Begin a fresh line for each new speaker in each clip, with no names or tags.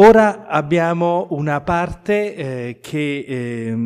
Ora abbiamo una parte eh, che eh,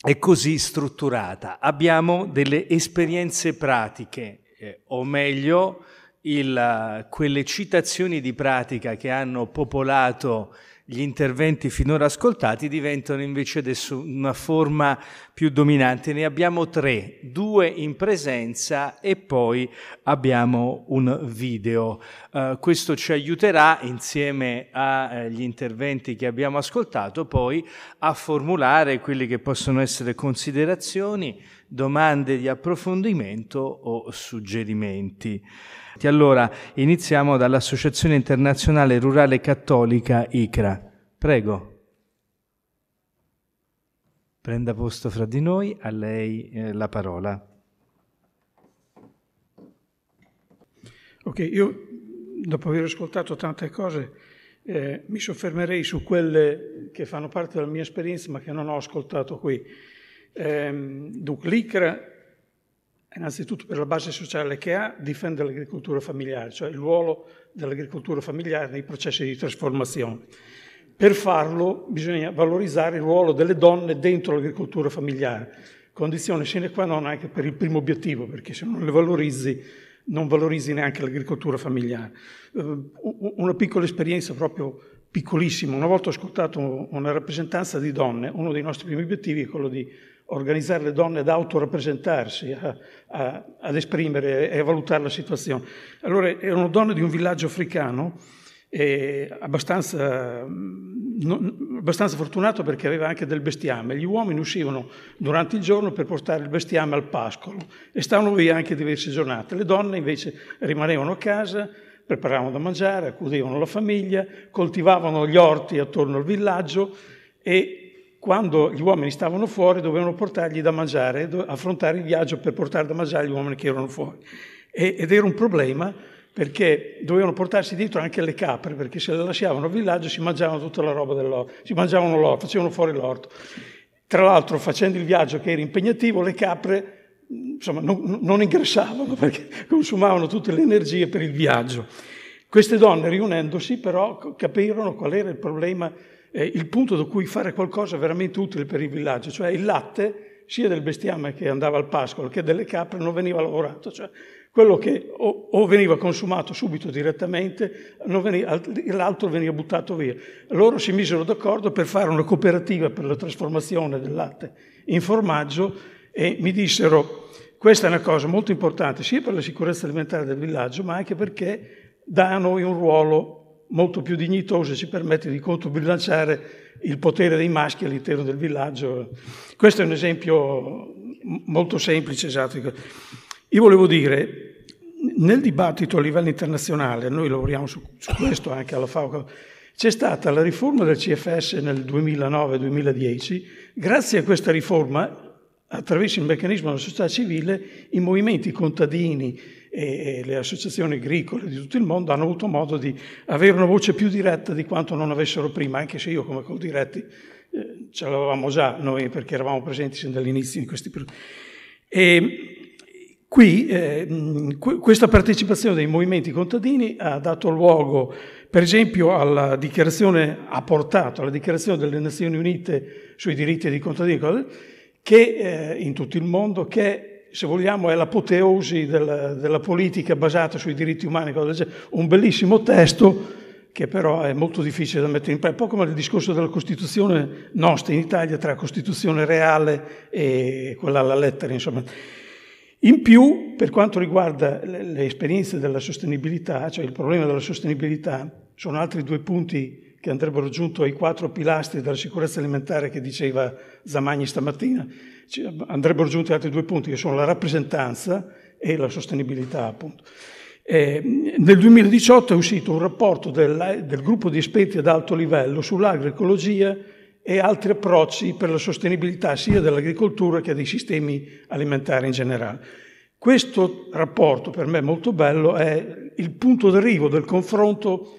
è così strutturata. Abbiamo delle esperienze pratiche, eh, o meglio, il, quelle citazioni di pratica che hanno popolato gli interventi finora ascoltati diventano invece adesso una forma più dominante. Ne abbiamo tre, due in presenza e poi abbiamo un video. Uh, questo ci aiuterà, insieme agli interventi che abbiamo ascoltato, poi a formulare quelle che possono essere considerazioni, domande di approfondimento o suggerimenti. Allora iniziamo dall'Associazione Internazionale Rurale Cattolica ICRA. Prego. Prenda posto fra di noi, a lei eh, la parola.
Ok, io dopo aver ascoltato tante cose eh, mi soffermerei su quelle che fanno parte della mia esperienza ma che non ho ascoltato qui. Eh, dunque, l'ICRA innanzitutto per la base sociale che ha, difende l'agricoltura familiare, cioè il ruolo dell'agricoltura familiare nei processi di trasformazione. Per farlo bisogna valorizzare il ruolo delle donne dentro l'agricoltura familiare, condizione sine qua non anche per il primo obiettivo, perché se non le valorizzi non valorizzi neanche l'agricoltura familiare. Eh, una piccola esperienza proprio piccolissima, una volta ho ascoltato una rappresentanza di donne, uno dei nostri primi obiettivi è quello di organizzare le donne ad autorappresentarsi, a, a, ad esprimere e a valutare la situazione. Allora erano donne di un villaggio africano eh, abbastanza, mm, non, abbastanza, fortunato perché aveva anche del bestiame. Gli uomini uscivano durante il giorno per portare il bestiame al pascolo e stavano via anche diverse giornate. Le donne invece rimanevano a casa, preparavano da mangiare, accudivano la famiglia, coltivavano gli orti attorno al villaggio e quando gli uomini stavano fuori dovevano portargli da mangiare, affrontare il viaggio per portare da mangiare gli uomini che erano fuori. E, ed era un problema perché dovevano portarsi dietro anche le capre, perché se le lasciavano al villaggio si mangiavano tutta la roba dell'orto, si mangiavano l'orto, facevano fuori l'orto. Tra l'altro facendo il viaggio che era impegnativo, le capre insomma, non, non ingrassavano perché consumavano tutte le energie per il viaggio. Queste donne riunendosi però capirono qual era il problema eh, il punto da cui fare qualcosa veramente utile per il villaggio, cioè il latte sia del bestiame che andava al pascolo che delle capre non veniva lavorato, cioè quello che o, o veniva consumato subito direttamente, veniva, l'altro veniva buttato via. Loro si misero d'accordo per fare una cooperativa per la trasformazione del latte in formaggio e mi dissero questa è una cosa molto importante sia per la sicurezza alimentare del villaggio ma anche perché dà a noi un ruolo molto più dignitoso e ci permette di controbilanciare il potere dei maschi all'interno del villaggio. Questo è un esempio molto semplice, esatto. Io volevo dire, nel dibattito a livello internazionale, noi lavoriamo su, su questo anche alla FAO, c'è stata la riforma del CFS nel 2009-2010, grazie a questa riforma, attraverso il meccanismo della società civile, i movimenti contadini, e le associazioni agricole di tutto il mondo hanno avuto modo di avere una voce più diretta di quanto non avessero prima, anche se io come Coldiretti eh, ce l'avevamo già noi perché eravamo presenti sin dall'inizio in questi progetti. E qui eh, questa partecipazione dei movimenti contadini ha dato luogo, per esempio, alla dichiarazione, ha portato alla dichiarazione delle Nazioni Unite sui diritti dei contadini, che eh, in tutto il mondo, che se vogliamo, è l'apoteosi della, della politica basata sui diritti umani, un bellissimo testo che però è molto difficile da mettere in pratica, un po' come il discorso della Costituzione nostra in Italia tra Costituzione reale e quella alla lettera, insomma. In più, per quanto riguarda le, le esperienze della sostenibilità, cioè il problema della sostenibilità, sono altri due punti che andrebbero aggiunti ai quattro pilastri della sicurezza alimentare che diceva Zamagni stamattina, andrebbero giunti altri due punti che sono la rappresentanza e la sostenibilità appunto. Eh, nel 2018 è uscito un rapporto del, del gruppo di esperti ad alto livello sull'agroecologia e altri approcci per la sostenibilità sia dell'agricoltura che dei sistemi alimentari in generale. Questo rapporto per me molto bello è il punto d'arrivo del confronto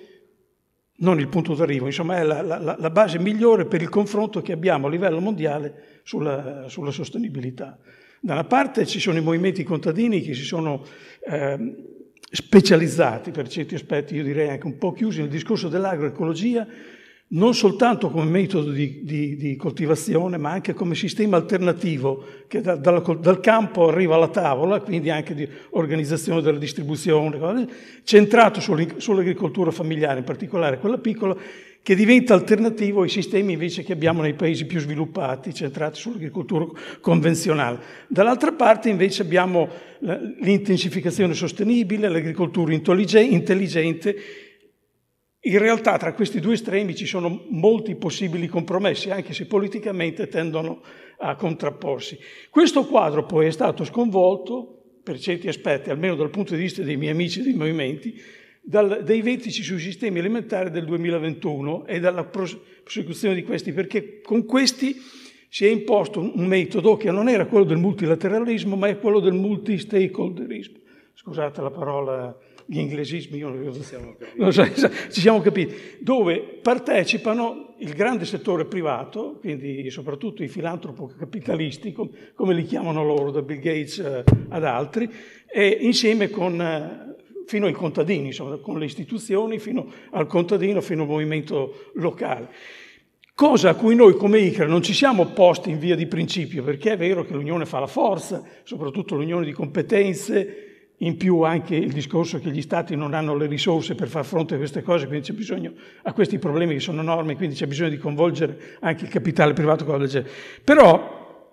non il punto d'arrivo, insomma è la, la, la, base migliore per il confronto che abbiamo a livello mondiale sulla, sulla sostenibilità. Da una parte ci sono i movimenti contadini che si sono eh, specializzati per certi aspetti, io direi anche un po' chiusi nel discorso dell'agroecologia, non soltanto come metodo di, di, di, coltivazione, ma anche come sistema alternativo che da, dal, dal, campo arriva alla tavola, quindi anche di organizzazione della distribuzione, centrato sull'agricoltura familiare, in particolare quella piccola, che diventa alternativo ai sistemi invece che abbiamo nei paesi più sviluppati, centrati sull'agricoltura convenzionale. Dall'altra parte invece abbiamo l'intensificazione sostenibile, l'agricoltura intelligente in realtà tra questi due estremi ci sono molti possibili compromessi, anche se politicamente tendono a contrapporsi. Questo quadro poi è stato sconvolto, per certi aspetti, almeno dal punto di vista dei miei amici dei movimenti, dal, dai vertici sui sistemi alimentari del 2021 e dalla prosecuzione di questi, perché con questi si è imposto un metodo che non era quello del multilateralismo, ma è quello del multistakeholderismo. Scusate la parola gli inglesismi, io non, siamo so, ci siamo capiti, dove partecipano il grande settore privato, quindi soprattutto i filantropo capitalisti, com, come li chiamano loro, da Bill Gates eh, ad altri, e insieme con, eh, fino ai contadini, insomma, con le istituzioni, fino al contadino, fino al movimento locale. Cosa a cui noi come ICRA non ci siamo opposti in via di principio, perché è vero che l'unione fa la forza, soprattutto l'unione di competenze, in più anche il discorso che gli stati non hanno le risorse per far fronte a queste cose, quindi c'è bisogno a questi problemi che sono enormi, quindi c'è bisogno di coinvolgere anche il capitale privato con la legge. Però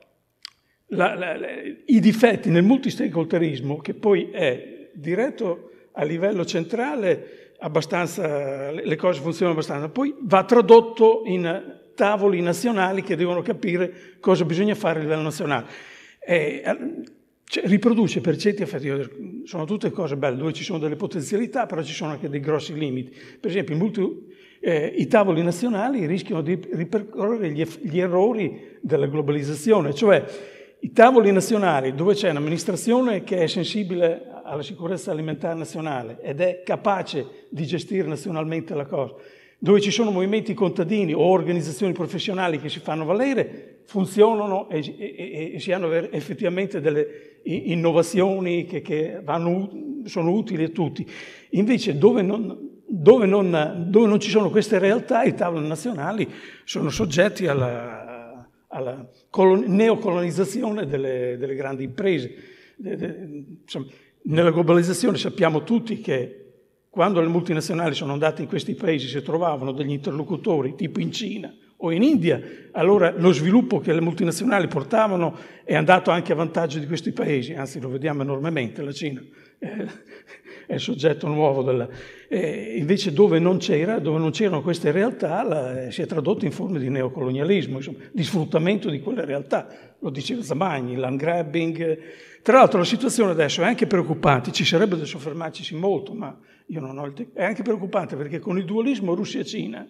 la, la, la, i difetti nel multistakeholderismo, che poi è diretto a livello centrale, le cose funzionano abbastanza, poi va tradotto in tavoli nazionali che devono capire cosa bisogna fare a livello nazionale. Eh, cioè, riproduce per certi effetti, sono tutte cose belle dove ci sono delle potenzialità, però ci sono anche dei grossi limiti. Per esempio, multi, eh, i tavoli nazionali rischiano di ripercorrere gli, gli errori della globalizzazione, cioè i tavoli nazionali dove c'è un'amministrazione che è sensibile alla sicurezza alimentare nazionale ed è capace di gestire nazionalmente la cosa dove ci sono movimenti contadini o organizzazioni professionali che si fanno valere, funzionano e, e, e si hanno effettivamente delle innovazioni che, che vanno, sono utili a tutti. Invece dove non, dove, non, dove non, ci sono queste realtà, i tavoli nazionali sono soggetti alla, alla neocolonizzazione delle, delle, grandi imprese. Insomma, nella globalizzazione sappiamo tutti che quando le multinazionali sono andate in questi paesi, se trovavano degli interlocutori tipo in Cina o in India, allora lo sviluppo che le multinazionali portavano è andato anche a vantaggio di questi paesi, anzi lo vediamo enormemente, la Cina eh, è il soggetto nuovo. Della... Eh, invece dove non, dove non, c'erano queste realtà la... Eh, si è tradotto in forme di neocolonialismo, insomma, di sfruttamento di quelle realtà, lo diceva Zamagni, land grabbing. Tra l'altro la situazione adesso è anche preoccupante, ci sarebbe da soffermarci molto, ma io non ho il tempo. È anche preoccupante perché con il dualismo Russia-Cina,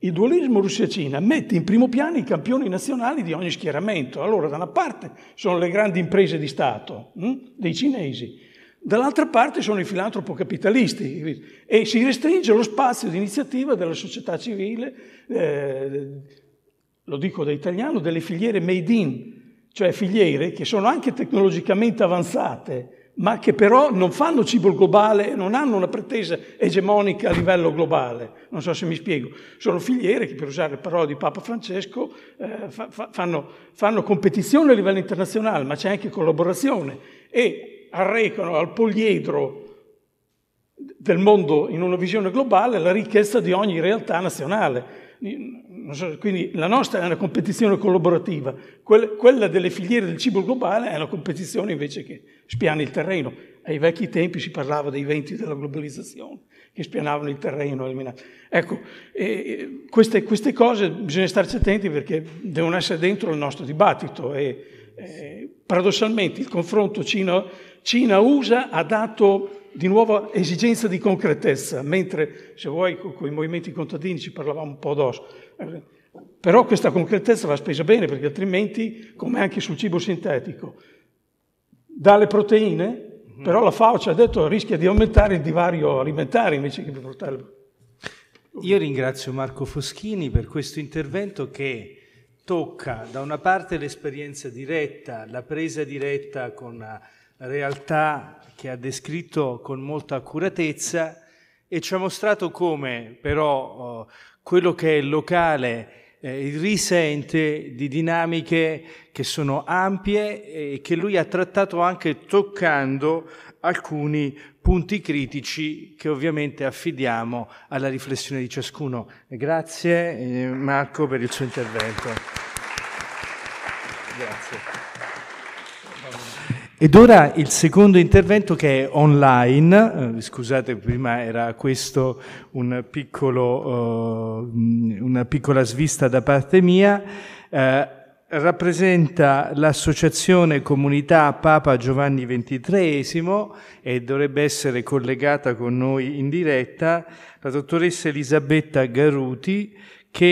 il dualismo Russia-Cina mette in primo piano i campioni nazionali di ogni schieramento. Allora, da una parte sono le grandi imprese di Stato, mh? Hm, dei cinesi, dall'altra parte sono i filantropo capitalisti e si restringe lo spazio di iniziativa della società civile, eh, lo dico da italiano, delle filiere made in, cioè filiere che sono anche tecnologicamente avanzate, ma che però non fanno cibo globale, non hanno una pretesa egemonica a livello globale. Non so se mi spiego. Sono filiere che, per usare le parole di Papa Francesco, eh, fa, fa, fanno, fanno competizione a livello internazionale, ma c'è anche collaborazione e arrecano al poliedro del mondo in una visione globale la ricchezza di ogni realtà nazionale. So, quindi la nostra è una competizione collaborativa, quella delle filiere del cibo globale è una competizione invece che spiana il terreno. Ai vecchi tempi si parlava dei venti della globalizzazione che spianavano il terreno. Ecco, queste, queste, cose bisogna starci attenti perché devono essere dentro il nostro dibattito e, eh, paradossalmente il confronto Cina, Cina-USA ha dato di nuovo esigenza di concretezza, mentre se vuoi con i movimenti contadini ci parlavamo un po' d'osso. Però questa concretezza va spesa bene perché altrimenti, come anche sul cibo sintetico, dà le proteine, mm-hmm. però la FAO ci ha detto rischia di aumentare il divario alimentare invece che di portarlo. Io ringrazio
Marco Foschini per questo intervento che tocca da una parte l'esperienza diretta, la presa diretta con realtà che ha descritto con molta accuratezza e ci ha mostrato come però oh, quello che è locale eh, risente di dinamiche che sono ampie e che lui ha trattato anche toccando alcuni punti critici che ovviamente affidiamo alla riflessione di ciascuno. Grazie eh, Marco per il suo intervento. Grazie. Ed ora il secondo intervento che è online, eh, scusate prima era questo un piccolo, eh, una piccola svista da parte mia, eh, rappresenta l'associazione comunità Papa Giovanni XXIII e dovrebbe essere collegata con noi in diretta la dottoressa Elisabetta Garuti che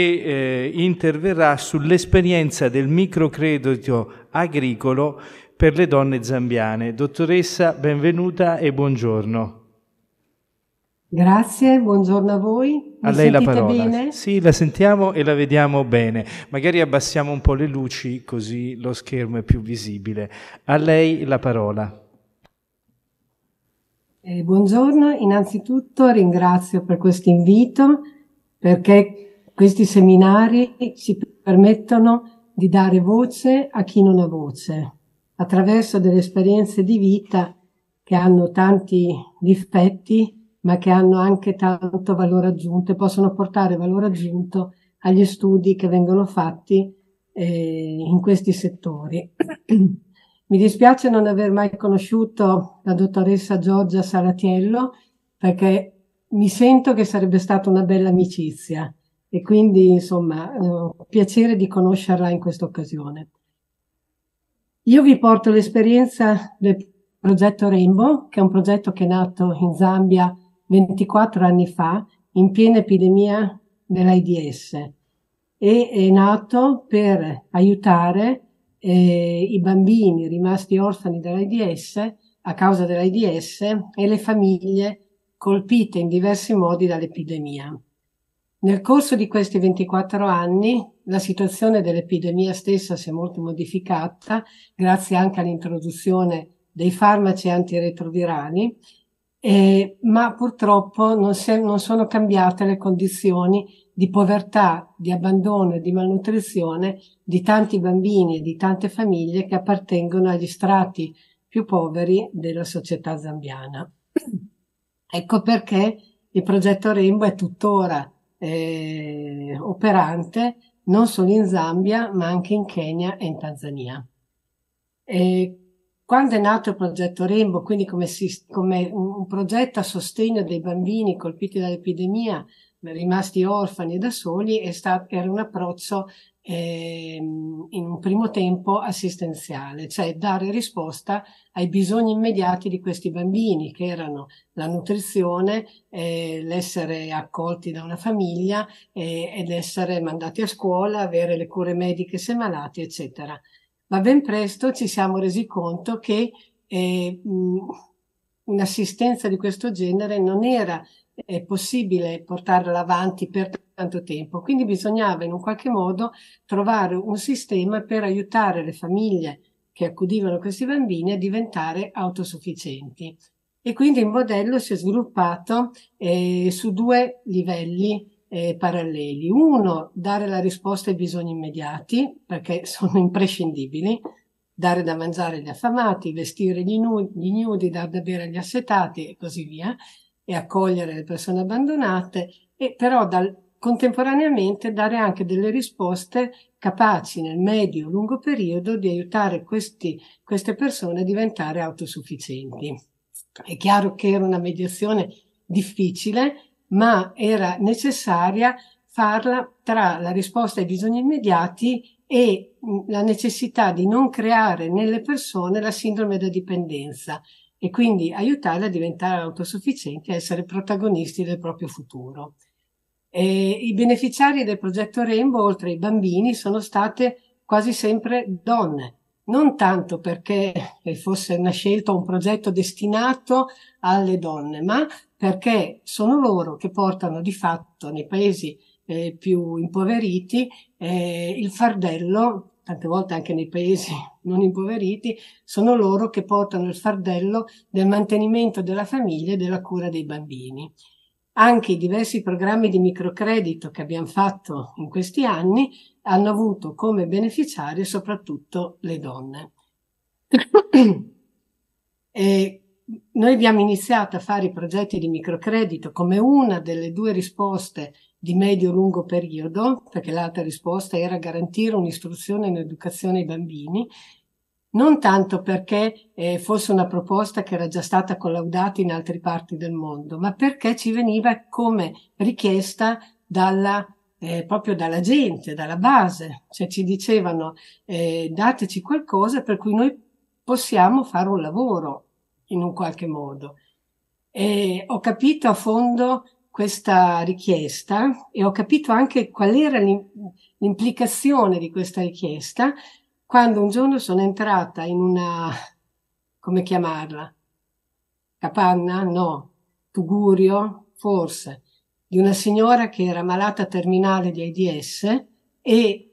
eh, interverrà sull'esperienza del microcredito agricolo per le donne zambiane. Dottoressa, benvenuta e buongiorno.
Grazie, buongiorno a voi. Mi a lei la parola. Bene?
Sì, la sentiamo e la vediamo bene. Magari abbassiamo un po' le luci così lo schermo è più visibile. A lei la parola.
Eh, buongiorno, innanzitutto ringrazio per questo invito perché questi seminari ci permettono di dare voce a chi non ha voce attraverso delle esperienze di vita che hanno tanti difetti, ma che hanno anche tanto valore aggiunto e possono portare valore aggiunto agli studi che vengono fatti eh, in questi settori. Mi dispiace non aver mai conosciuto la dottoressa Giorgia Salatiello perché mi sento che sarebbe stata una bella amicizia e quindi insomma eh, piacere di conoscerla in questa occasione. Io vi porto l'esperienza del progetto Rainbow, che è un progetto che è nato in Zambia 24 anni fa, in piena epidemia dell'AIDS, e è nato per aiutare eh, i bambini rimasti orfani dell'AIDS a causa dell'AIDS e le famiglie colpite in diversi modi dall'epidemia. Nel corso di questi 24 anni la situazione dell'epidemia stessa si è molto modificata grazie anche all'introduzione dei farmaci antiretrovirali, eh, ma purtroppo non, è, non sono cambiate le condizioni di povertà, di abbandono e di malnutrizione di tanti bambini e di tante famiglie che appartengono agli strati più poveri della società zambiana. Ecco perché il progetto Rembo è tuttora eh, operante non solo in Zambia ma anche in Kenya e in Tanzania. E quando è nato il progetto Rembo, quindi come, si, come un progetto a sostegno dei bambini colpiti dall'epidemia, rimasti orfani e da soli, è stato, era un approccio eh, in un primo tempo assistenziale, cioè dare risposta ai bisogni immediati di questi bambini, che erano la nutrizione, eh, l'essere accolti da una famiglia eh, ed essere mandati a scuola, avere le cure mediche se malati, eccetera. Ma ben presto ci siamo resi conto che eh, mh, un'assistenza di questo genere non era è possibile portarla avanti per tanto tempo. Quindi bisognava in un qualche modo trovare un sistema per aiutare le famiglie che accudivano questi bambini a diventare autosufficienti. E quindi il modello si è sviluppato eh, su due livelli eh, paralleli. Uno, dare la risposta ai bisogni immediati, perché sono imprescindibili, dare da mangiare agli affamati, vestire gli, nu- gli nudi, dar da bere agli assetati e così via e accogliere le persone abbandonate, e però dal, contemporaneamente dare anche delle risposte capaci nel medio-lungo periodo di aiutare questi, queste persone a diventare autosufficienti. È chiaro che era una mediazione difficile, ma era necessaria farla tra la risposta ai bisogni immediati e la necessità di non creare nelle persone la sindrome da dipendenza, e quindi aiutarle a diventare autosufficienti a essere protagonisti del proprio futuro. E I beneficiari del progetto Rainbow, oltre ai bambini, sono state quasi sempre donne, non tanto perché fosse una scelta o un progetto destinato alle donne, ma perché sono loro che portano di fatto nei paesi eh, più impoveriti eh, il fardello tante volte anche nei paesi non impoveriti, sono loro che portano il fardello del mantenimento della famiglia e della cura dei bambini. Anche i diversi programmi di microcredito che abbiamo fatto in questi anni hanno avuto come beneficiarie soprattutto le donne. e noi abbiamo iniziato a fare i progetti di microcredito come una delle due risposte di medio-lungo periodo, perché l'altra risposta era garantire un'istruzione e un'educazione ai bambini, non tanto perché eh, fosse una proposta che era già stata collaudata in altre parti del mondo, ma perché ci veniva come richiesta dalla, eh, proprio dalla gente, dalla base, cioè ci dicevano eh, dateci qualcosa per cui noi possiamo fare un lavoro in un qualche modo. E ho capito a fondo questa richiesta e ho capito anche qual era l'implicazione di questa richiesta quando un giorno sono entrata in una, come chiamarla, capanna? No, tugurio, forse, di una signora che era malata terminale di AIDS e,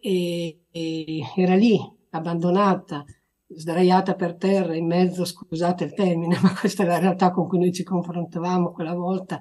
e, e era lì, abbandonata, sdraiata per terra in mezzo, scusate il termine, ma questa è la realtà con cui noi ci confrontavamo quella volta,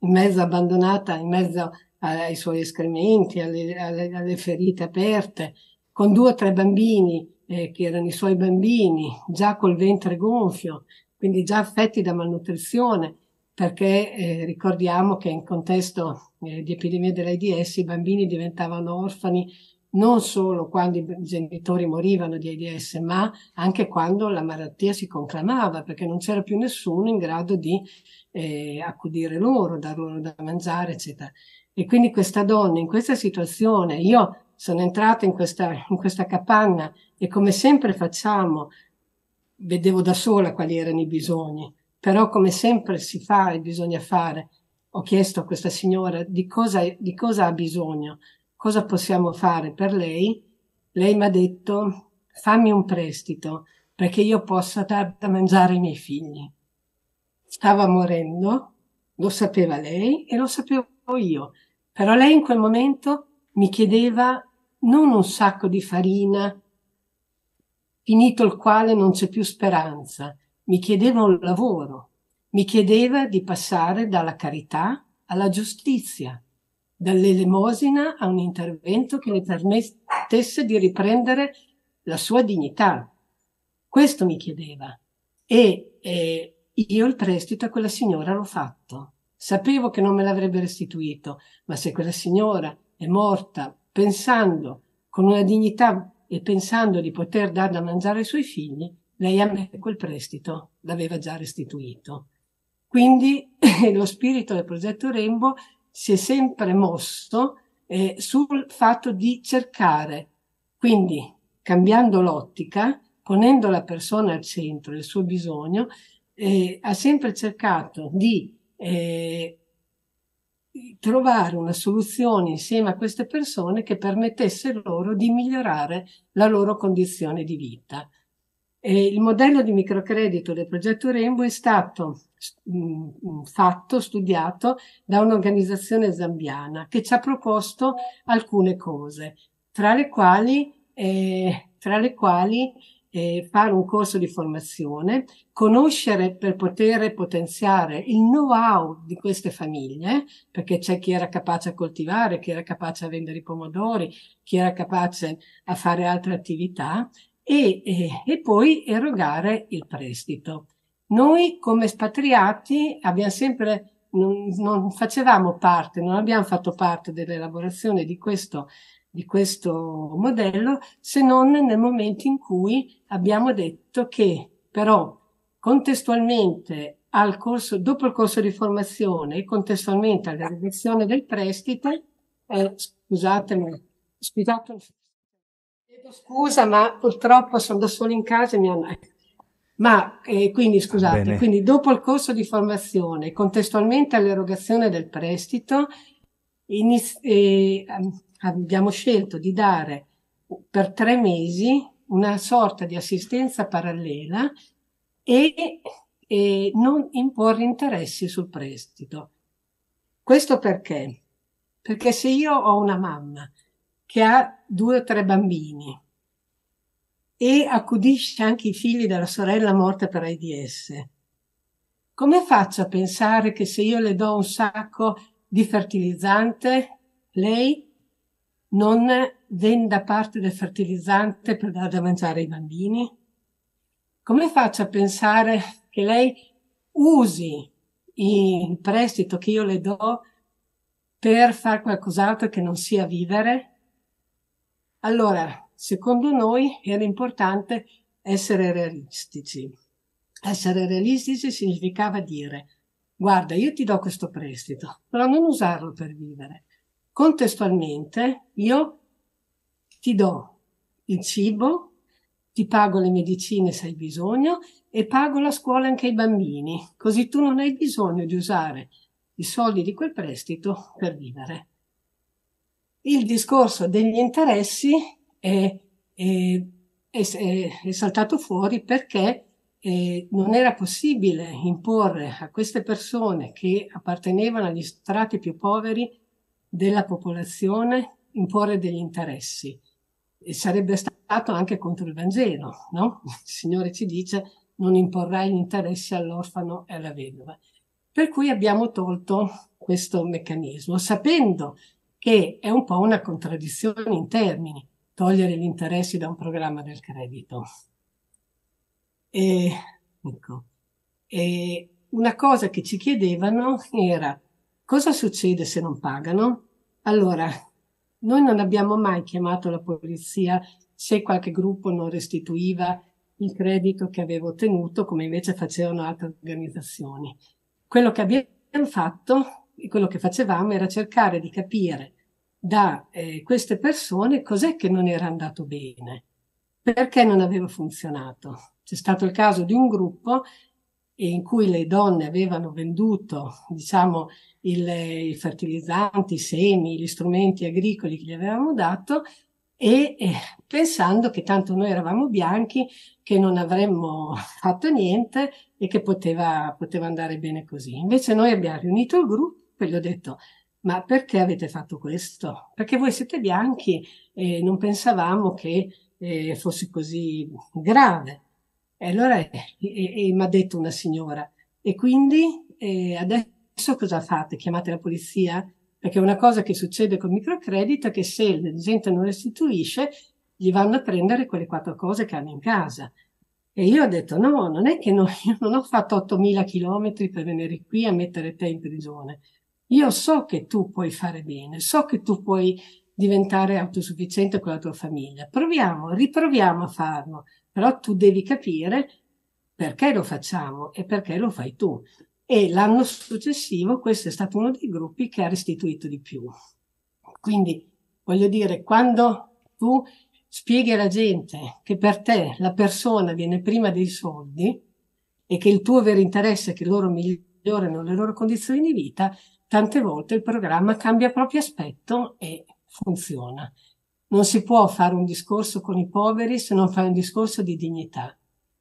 in mezzo abbandonata, in mezzo ai suoi escrementi, alle, alle, alle ferite aperte, con due o tre bambini eh, che erano i suoi bambini, già col ventre gonfio, quindi già affetti da malnutrizione, perché eh, ricordiamo che in contesto eh, di epidemia dell'AIDS i bambini diventavano orfani non solo quando i genitori morivano di AIDS, ma anche quando la malattia si conclamava, perché non c'era più nessuno in grado di eh, accudire loro, dar loro da mangiare, eccetera. E quindi questa donna in questa situazione, io sono entrata in questa, in questa capanna e come sempre facciamo, vedevo da sola quali erano i bisogni, però come sempre si fa e bisogna fare, ho chiesto a questa signora di cosa, di cosa ha bisogno, cosa possiamo fare per lei? Lei mi ha detto fammi un prestito perché io possa dar da mangiare i miei figli. Stava morendo, lo sapeva lei e lo sapevo io, però lei in quel momento mi chiedeva non un sacco di farina, finito il quale non c'è più speranza, mi chiedeva un lavoro, mi chiedeva di passare dalla carità alla giustizia dall'elemosina a un intervento che le permettesse di riprendere la sua dignità. Questo mi chiedeva e eh, io il prestito a quella signora l'ho fatto. Sapevo che non me l'avrebbe restituito, ma se quella signora è morta pensando con una dignità e pensando di poter dar da mangiare ai suoi figli, lei a me quel prestito l'aveva già restituito. Quindi lo spirito del progetto Rembo si è sempre mosso eh, sul fatto di cercare, quindi cambiando l'ottica, ponendo la persona al centro, del suo bisogno, eh, ha sempre cercato di eh, trovare una soluzione insieme a queste persone che permettesse loro di migliorare la loro condizione di vita. E eh, il modello di microcredito del progetto Rembo è stato Mm, mm, fatto, studiato da un'organizzazione zambiana che ci ha proposto alcune cose, tra le quali, eh, tra le quali eh, fare un corso di formazione, conoscere per poter potenziare il know-how di queste famiglie, perché c'è chi era capace a coltivare, chi era capace a vendere i pomodori, chi era capace a fare altre attività, e, e, eh, e poi erogare il prestito. Noi come espatriati abbiamo sempre non, non, facevamo parte, non abbiamo fatto parte dell'elaborazione di questo, di questo modello se non nel momento in cui abbiamo detto che però contestualmente al corso, dopo il corso di formazione e contestualmente alla riduzione del prestito, eh, scusatemi, scusate, scusa ma purtroppo sono da solo in casa e mi hanno... Ma eh, quindi scusate, Bene. quindi dopo il corso di formazione, contestualmente all'erogazione del prestito, iniz- eh, abbiamo scelto di dare per tre mesi una sorta di assistenza parallela e, e non imporre interessi sul prestito. Questo perché? Perché se io ho una mamma che ha due o tre bambini e accudisce anche i figli della sorella morta per AIDS. Come faccio a pensare che se io le do un sacco di fertilizzante, lei non venda parte del fertilizzante per dare da mangiare ai bambini? Come faccio a pensare che lei usi il prestito che io le do per fare qualcos'altro che non sia vivere? Allora, secondo noi era importante essere realistici. Essere realistici significava dire guarda, io ti do questo prestito, però non usarlo per vivere. Contestualmente io ti do il cibo, ti pago le medicine se hai bisogno e pago la scuola anche ai bambini, così tu non hai bisogno di usare i soldi di quel prestito per vivere. Il discorso degli interessi è, è, è, è saltato fuori perché eh, non era possibile imporre a queste persone che appartenevano agli strati più poveri della popolazione imporre degli interessi. E sarebbe stato anche contro il Vangelo, no? Il Signore ci dice non imporrai gli interessi all'orfano e alla vedova. Per cui abbiamo tolto questo meccanismo, sapendo che è un po' una contraddizione in termini, togliere gli interessi da un programma del credito. E, ecco, e una cosa che ci chiedevano era cosa succede se non pagano? Allora, noi non abbiamo mai chiamato la polizia se qualche gruppo non restituiva il credito che aveva ottenuto, come invece facevano altre organizzazioni. Quello che abbiamo fatto e quello che facevamo era cercare di capire da eh, queste persone cos'è che non era andato bene, perché non aveva funzionato. C'è stato il caso di un gruppo in cui le donne avevano venduto, diciamo, il, i fertilizzanti, i semi, gli strumenti agricoli che gli avevamo dato e eh, pensando che tanto noi eravamo bianchi, che non avremmo fatto niente e che poteva, poteva andare bene così. Invece noi abbiamo riunito il gruppo e gli ho detto ma perché avete fatto questo? Perché voi siete bianchi e non pensavamo che eh, fosse così grave. E allora eh, mi ha detto una signora, e quindi eh, adesso cosa fate? Chiamate la polizia? Perché una cosa che succede con il microcredito è che se la gente non restituisce, gli vanno a prendere quelle quattro cose che hanno in casa. E io ho detto: no, non è che no, io non ho fatto 8.000 chilometri per venire qui a mettere te in prigione io so che tu puoi fare bene, so che tu puoi diventare autosufficiente con la tua famiglia. Proviamo, riproviamo a farlo, però tu devi capire perché lo facciamo e perché lo fai tu. E l'anno successivo questo è stato uno dei gruppi che ha restituito di più. Quindi voglio dire, quando tu spieghi alla gente che per te la persona viene prima dei soldi e che il tuo vero interesse è che loro migliorino le loro condizioni di vita, tante volte il programma cambia proprio aspetto e funziona. Non si può fare un discorso con i poveri se non fai un discorso di dignità.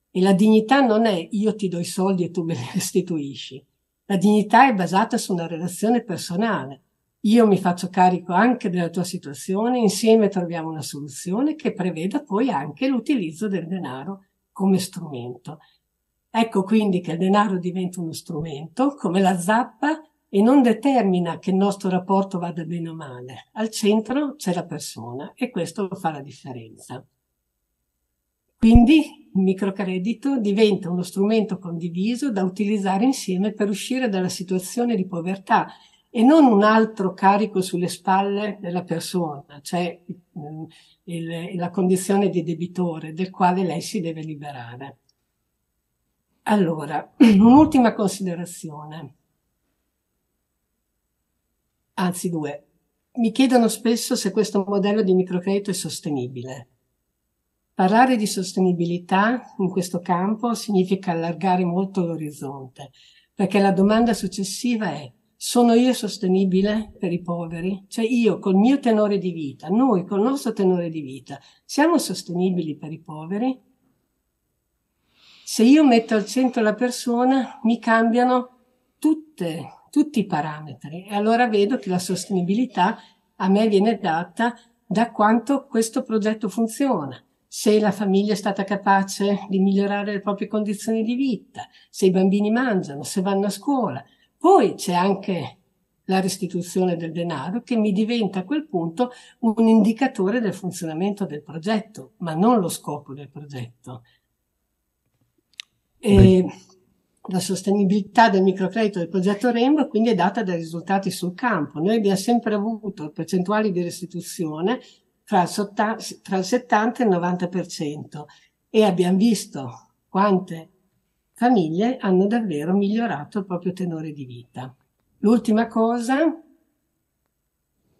E la dignità non è io ti do i soldi e tu me li restituisci. La dignità è basata su una relazione personale. Io mi faccio carico anche della tua situazione, insieme troviamo una soluzione che preveda poi anche l'utilizzo del denaro come strumento. Ecco quindi che il denaro diventa uno strumento, come la zappa e non determina che il nostro rapporto vada bene o male. Al centro c'è la persona e questo fa la differenza. Quindi il microcredito diventa uno strumento condiviso da utilizzare insieme per uscire dalla situazione di povertà e non un altro carico sulle spalle della persona, cioè mm, il, la condizione di debitore del quale lei si deve liberare. Allora, un'ultima considerazione anzi due. Mi chiedono spesso se questo modello di microcredito è sostenibile. Parlare di sostenibilità in questo campo significa allargare molto l'orizzonte, perché la domanda successiva è sono io sostenibile per i poveri? Cioè io col mio tenore di vita, noi col nostro tenore di vita, siamo sostenibili per i poveri? Se io metto al centro la persona, mi cambiano tutte tutti i parametri e allora vedo che la sostenibilità a me viene data da quanto questo progetto funziona. Se la famiglia è stata capace di migliorare le proprie condizioni di vita, se i bambini mangiano, se vanno a scuola. Poi c'è anche la restituzione del denaro che mi diventa a quel punto un indicatore del funzionamento del progetto, ma non lo scopo del progetto. E... Beh la sostenibilità del microcredito del progetto Rembo quindi è data dai risultati sul campo. Noi abbiamo sempre avuto percentuali di restituzione fra il, sotta- fra il 70 e il 90% e abbiamo visto quante famiglie hanno davvero migliorato il proprio tenore di vita. L'ultima cosa,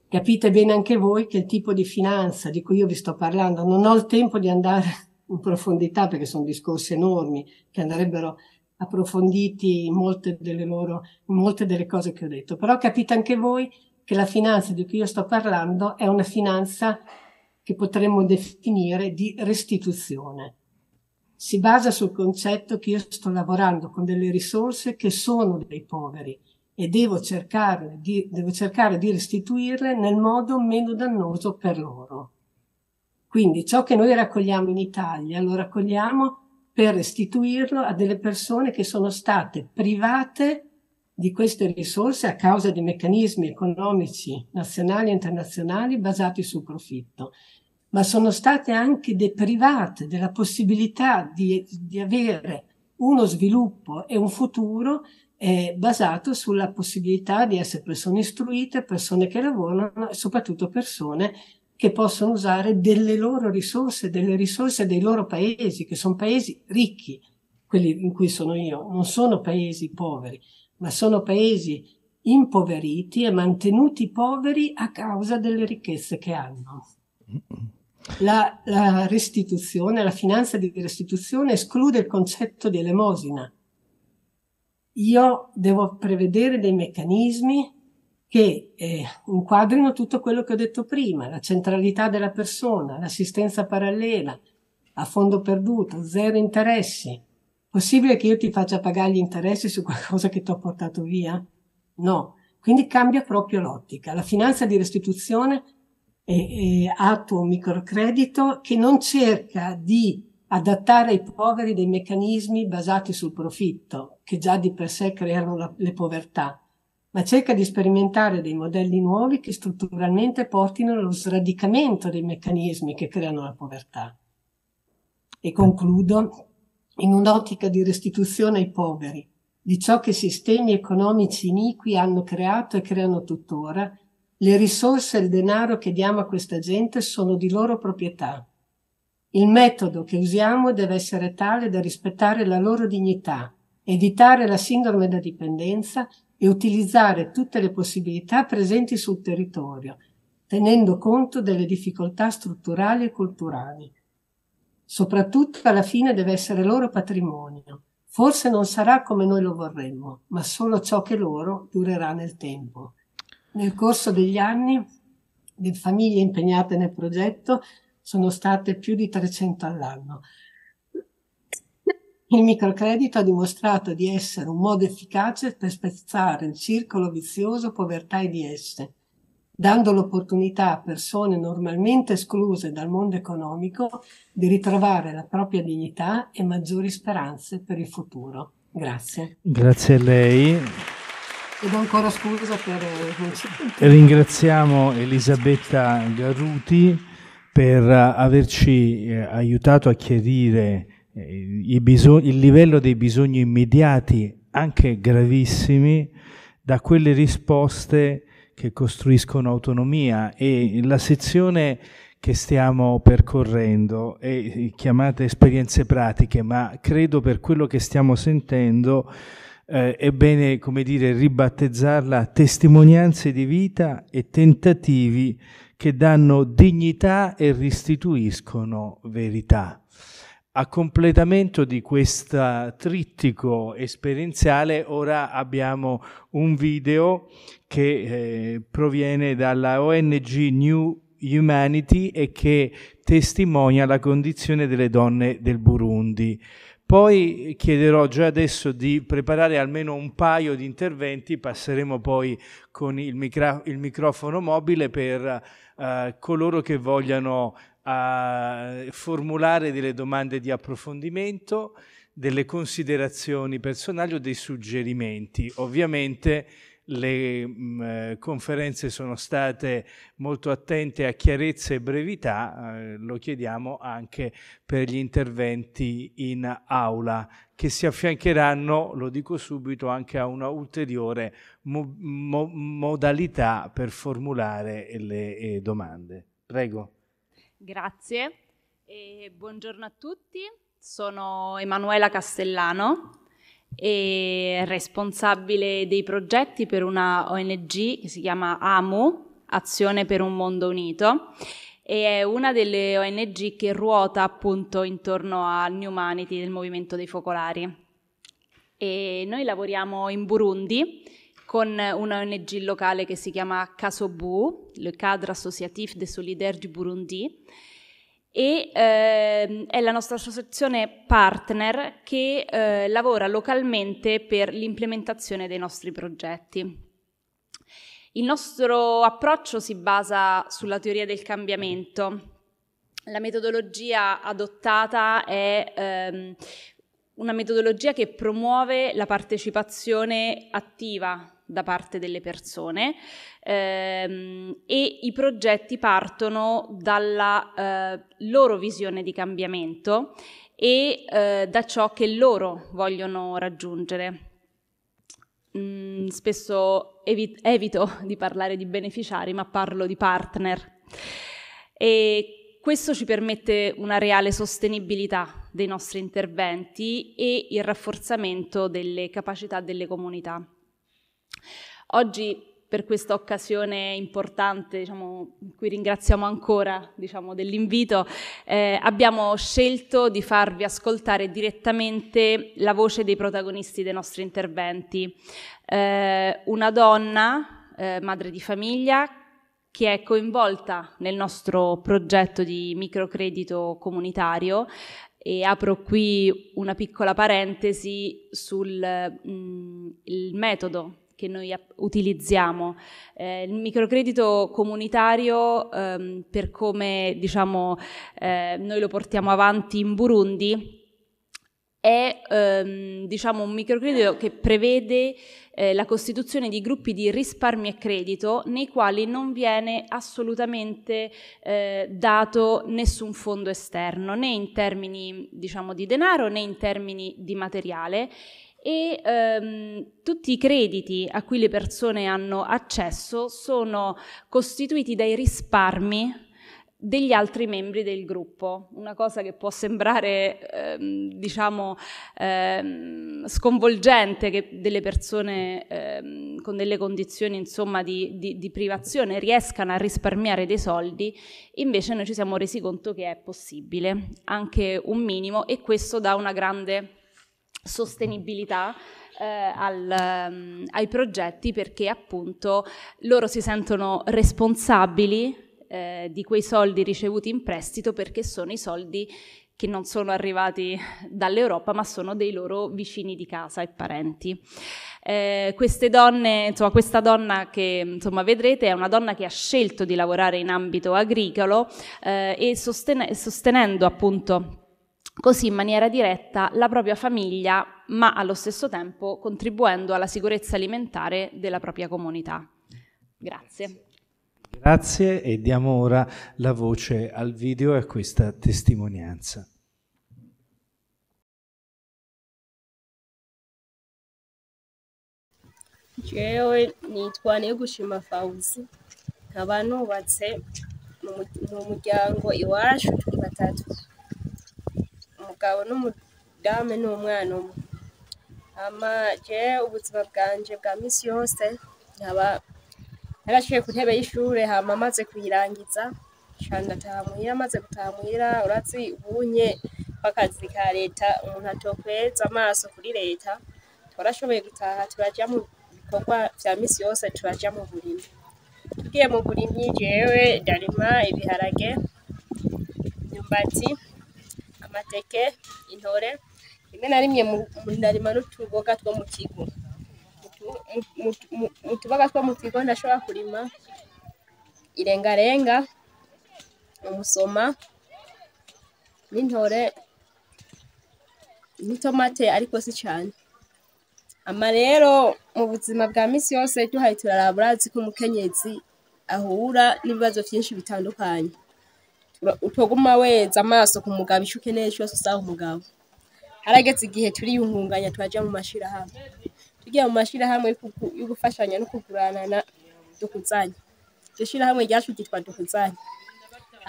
capite bene anche voi che il tipo di finanza di cui io vi sto parlando, non ho il tempo di andare in profondità perché sono discorsi enormi che andrebbero approfonditi in molte delle loro, in molte delle cose che ho detto. Però capite anche voi che la finanza di cui io sto parlando è una finanza che potremmo definire di restituzione. Si basa sul concetto che io sto lavorando con delle risorse che sono dei poveri e devo cercare di, devo cercare di restituirle nel modo meno dannoso per loro. Quindi ciò che noi raccogliamo in Italia lo raccogliamo per restituirlo a delle persone che sono state private di queste risorse a causa di meccanismi economici nazionali e internazionali basati sul profitto, ma sono state anche deprivate della possibilità di, di avere uno sviluppo e un futuro eh, basato sulla possibilità di essere persone istruite, persone che lavorano e soprattutto persone che possono usare delle loro risorse, delle risorse dei loro paesi, che sono paesi ricchi, quelli in cui sono io, non sono paesi poveri, ma sono paesi impoveriti e mantenuti poveri a causa delle ricchezze che hanno. La, la restituzione, la finanza di restituzione esclude il concetto di elemosina. Io devo prevedere dei meccanismi che eh, inquadrino tutto quello che ho detto prima, la centralità della persona, l'assistenza parallela, a fondo perduto, zero interessi. Possibile che io ti faccia pagare gli interessi su qualcosa che ti ho portato via? No. Quindi cambia proprio l'ottica. La finanza di restituzione è, è, ha microcredito che non cerca di adattare ai poveri dei meccanismi basati sul profitto, che già di per sé creano la, le povertà ma cerca di sperimentare dei modelli nuovi che strutturalmente portino allo sradicamento dei meccanismi che creano la povertà. E concludo in un'ottica di restituzione ai poveri, di ciò che sistemi economici iniqui hanno creato e creano tuttora, le risorse e il denaro che diamo a questa gente sono di loro proprietà. Il metodo che usiamo deve essere tale da rispettare la loro dignità, evitare la sindrome da dipendenza e utilizzare tutte le possibilità presenti sul territorio, tenendo conto delle difficoltà strutturali e culturali. Soprattutto alla fine deve essere loro patrimonio. Forse non sarà come noi lo vorremmo, ma solo ciò che loro durerà nel tempo. Nel corso degli anni, le famiglie impegnate nel progetto sono state più di 300 all'anno. Il microcredito ha dimostrato di essere un modo efficace per spezzare il circolo vizioso povertà e DS, dando l'opportunità a persone normalmente escluse dal mondo economico di ritrovare la propria dignità e maggiori speranze per il futuro. Grazie. Grazie
a lei. Ed
ancora scusa per... Eh,
Ringraziamo Elisabetta Garruti per eh, averci eh, aiutato a chiarire eh, il livello dei bisogni immediati, anche gravissimi, da quelle risposte che costruiscono autonomia e la sezione che stiamo percorrendo è eh, chiamata esperienze pratiche, ma credo per quello che stiamo sentendo eh, è bene, come dire, ribattezzarla testimonianze di vita e tentativi che danno dignità e restituiscono verità. A completamento di questo trittico esperienziale ora abbiamo un video che eh, proviene dalla ONG New Humanity e che testimonia la condizione delle donne del Burundi. Poi chiederò già adesso di preparare almeno un paio di interventi, passeremo poi con il, micro, il microfono mobile per eh, coloro che vogliano a formulare delle domande di approfondimento, delle considerazioni personali o dei suggerimenti. Ovviamente le mh, conferenze sono state molto attente a chiarezza e brevità, eh, lo chiediamo anche per gli interventi in aula che si affiancheranno, lo dico subito, anche a una ulteriore mo- mo- modalità per formulare le eh, domande.
Prego. Grazie e buongiorno a tutti. Sono Emanuela Castellano, e responsabile dei progetti per una ONG che si chiama AMU, Azione per un Mondo Unito, e è una delle ONG che ruota appunto intorno al New Humanity del Movimento dei Focolari. E noi lavoriamo in Burundi, con una ONG locale che si chiama Casobou, le Cadre Associatif des Solidaires du Burundi, e eh, è la nostra associazione partner che eh, lavora localmente per l'implementazione dei nostri progetti. Il nostro approccio si basa sulla teoria del cambiamento. La metodologia adottata è ehm, una metodologia che promuove la partecipazione attiva da parte delle persone ehm, e i progetti partono dalla eh, loro visione di cambiamento e eh, da ciò che loro vogliono raggiungere. Mm, spesso evi- evito di parlare di beneficiari, ma parlo di partner. E questo ci permette una reale sostenibilità dei nostri interventi e il rafforzamento delle capacità delle comunità. Oggi per questa occasione importante, diciamo, cui ringraziamo ancora diciamo, dell'invito, eh, abbiamo scelto di farvi ascoltare direttamente la voce dei protagonisti dei nostri interventi. Eh, una donna, eh, madre di famiglia, che è coinvolta nel nostro progetto di microcredito comunitario e apro qui una piccola parentesi sul mh, mm, metodo che noi utilizziamo. Eh, il microcredito comunitario, ehm, per come diciamo, eh, noi lo portiamo avanti in Burundi, è ehm, diciamo, un microcredito che prevede eh, la costituzione di gruppi di risparmio e credito nei quali non viene assolutamente eh, dato nessun fondo esterno, né in termini diciamo, di denaro né in termini di materiale e ehm, tutti i crediti a cui le persone hanno accesso sono costituiti dai risparmi degli altri membri del gruppo. Una cosa che può sembrare, ehm, diciamo, ehm, sconvolgente che delle persone ehm, con delle condizioni, insomma, di, di, di, privazione riescano a risparmiare dei soldi, invece noi ci siamo resi conto che è possibile, anche un minimo, e questo dà una grande sostenibilità eh, al, um, ai progetti perché appunto loro si sentono responsabili eh, di quei soldi ricevuti in prestito perché sono i soldi che non sono arrivati dall'Europa ma sono dei loro vicini di casa e parenti. Eh, queste donne, insomma, questa donna che insomma, vedrete è una donna che ha scelto di lavorare in ambito agricolo eh, e sostene- sostenendo appunto così in maniera diretta la propria famiglia, ma allo stesso tempo contribuendo alla sicurezza alimentare della propria comunità. Grazie.
Grazie e diamo ora la voce al video e a questa testimonianza.
jewe nitwa negushima fawuzi nkaba nubatse mu muryango iwacu batatu umugabo n'umudamu n'umwana umwe jewe ubuzima bwanjye bwa misi yose nkaba narashiye ku ntebe y'ishure hama amaze kuyirangiza nca ndataha muhira maze gutaha muhira urazi ubunye kw'akazi ka leta umuntu atokweza amaso kuri leta twarashoboye gutaha turajya mu bikorwa vya misi yose turaja mu burimyi tugiye mu burimyi jewe ndarima ibiharage imyumbati amateke intore rimwe na rimwe ndarima n'utuboga two mu kigo mu tuboga two mu kigo ndashobora kurima irengarenga umusoma n'intore n'itomate ariko si cyane ama rero mu buzima bwa minsi yose duhaye turarabura ko umukenyezi ahura n'ibibazo byinshi bitandukanye utoguma weza amaso ku mugabo ico ukeneye cose usaba umugabo harageze igihe turiyungunganya turaja mu mashirahamwe tugiye mu mashirahamwe yo gufashanya no kuguranana dukuzanya iryo shirahamwe ryacu ryitwa dukuzanya